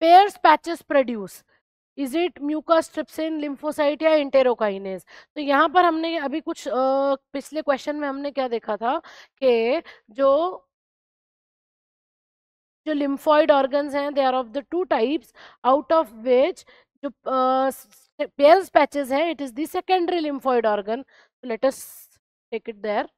Pair patches produce is it mucus trypsin lymphocyte या enterokinase तो यहाँ पर हमने अभी कुछ आ, पिछले क्वेश्चन में हमने क्या देखा था कि जो जो लिम्फॉइड ऑर्गन्स हैं they are of the two types out of which जो पेयर्स पैचेज हैं it is the secondary lymphoid organ let's take it there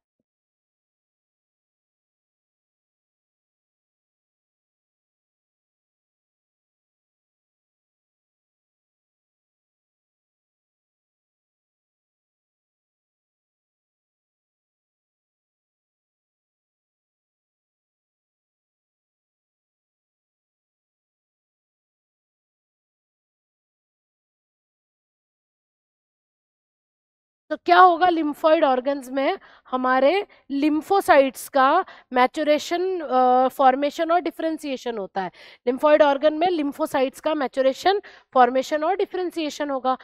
तो क्या होगा लिम्फॉइड ऑर्गन्स में हमारे लिम्फोसाइट्स का मैचोरेशन फॉर्मेशन और डिफ्रेंसीशन होता है लिम्फॉइड ऑर्गन में लिम्फोसाइट्स का मैचोरेशन फॉर्मेशन और डिफ्रेंसीशन होगा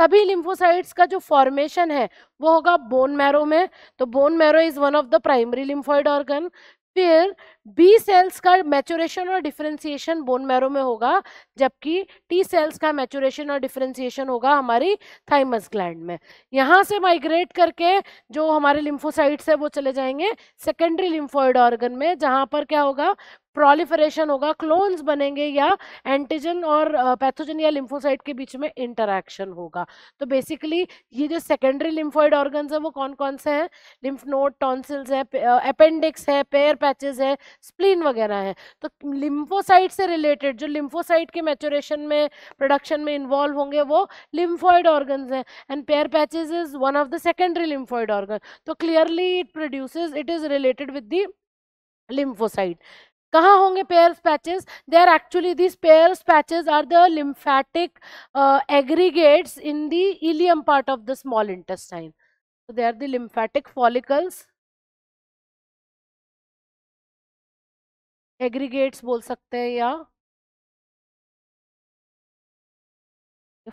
सभी लिम्फोसाइट्स का जो फॉर्मेशन है वो होगा बोन मैरो में तो bone marrow is one of the primary lymphoid organ फिर बी सेल्स का मैचोरेशन और डिफ्रेंसिएशन बोन मैरो में होगा जबकि टी सेल्स का मैचोरेशन और डिफ्रेंसिएशन होगा हमारी थाइमस ग्लैंड में यहाँ से माइग्रेट करके जो हमारे लिम्फोसाइट्स है वो चले जाएंगे सेकेंडरी लिम्फोइड ऑर्गन में जहाँ पर क्या होगा प्रोलिफरेशन होगा क्लोन्स बनेंगे या एंटीजन और पैथोजन या लिम्फोसाइट के बीच में इंटरैक्शन होगा तो बेसिकली ये जो सेकेंडरी लिम्फोइड ऑर्गन्स हैं वो कौन कौन से हैं लिम्फ नोड टॉन्सिल्स है अपेंडिक्स है पेयर पैचेस है स्प्लीन वगैरह है तो लिम्फोसाइट से रिलेटेड जो लिम्फोसाइट के मैचोरेशन में प्रोडक्शन में इन्वॉल्व होंगे वो लिम्फोइड ऑर्गन्स हैं and Peyer patches is one of the secondary lymphoid organ तो clearly it produces it is related with the lymphocyte कहाँ होंगे Peyer's patches they are actually this Peyer's patches are the lymphatic aggregates in the ileum part of the small intestine so they are the lymphatic follicles uh, aggregates बोल सकते हैं या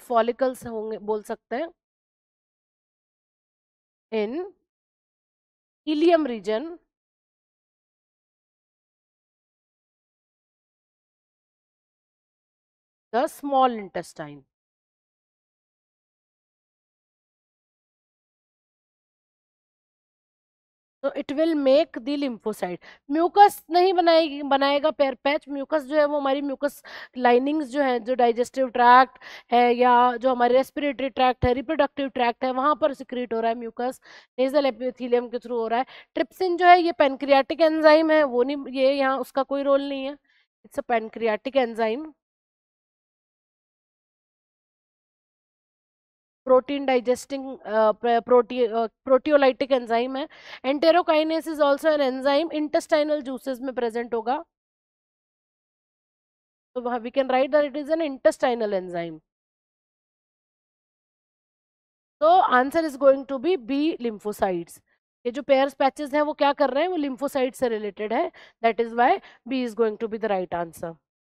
follicles होंगे बोल सकते हैं in ileum region the small intestine. तो it will make the lymphocyte mucus नहीं बनाएगी बनाएगा पैर पैच म्यूकस जो है वो हमारी म्यूकस लाइनिंग्स जो है जो डाइजेस्टिव ट्रैक्ट है या जो हमारे रेस्पिरेटरी ट्रैक्ट है रिप्रोडक्टिव ट्रैक्ट है वहाँ पर सिक्रीट हो रहा है म्यूकस नेजल एपिथीलियम के थ्रू हो रहा है ट्रिप्सिन जो है ये पेनक्रियाटिक एंजाइम है वो नहीं ये यहाँ उसका कोई रोल नहीं है it's a pancreatic enzyme protein digesting proteolytic enzyme है enterokinase is also an enzyme intestinal juices में प्रेजेंट होगा तो we can write that it is an intestinal enzyme तो answer is going to be B lymphocytes ये जो pairs patches हैं वो क्या कर रहे हैं वो लिम्फोसाइट से रिलेटेड है that is why B is going to be the right answer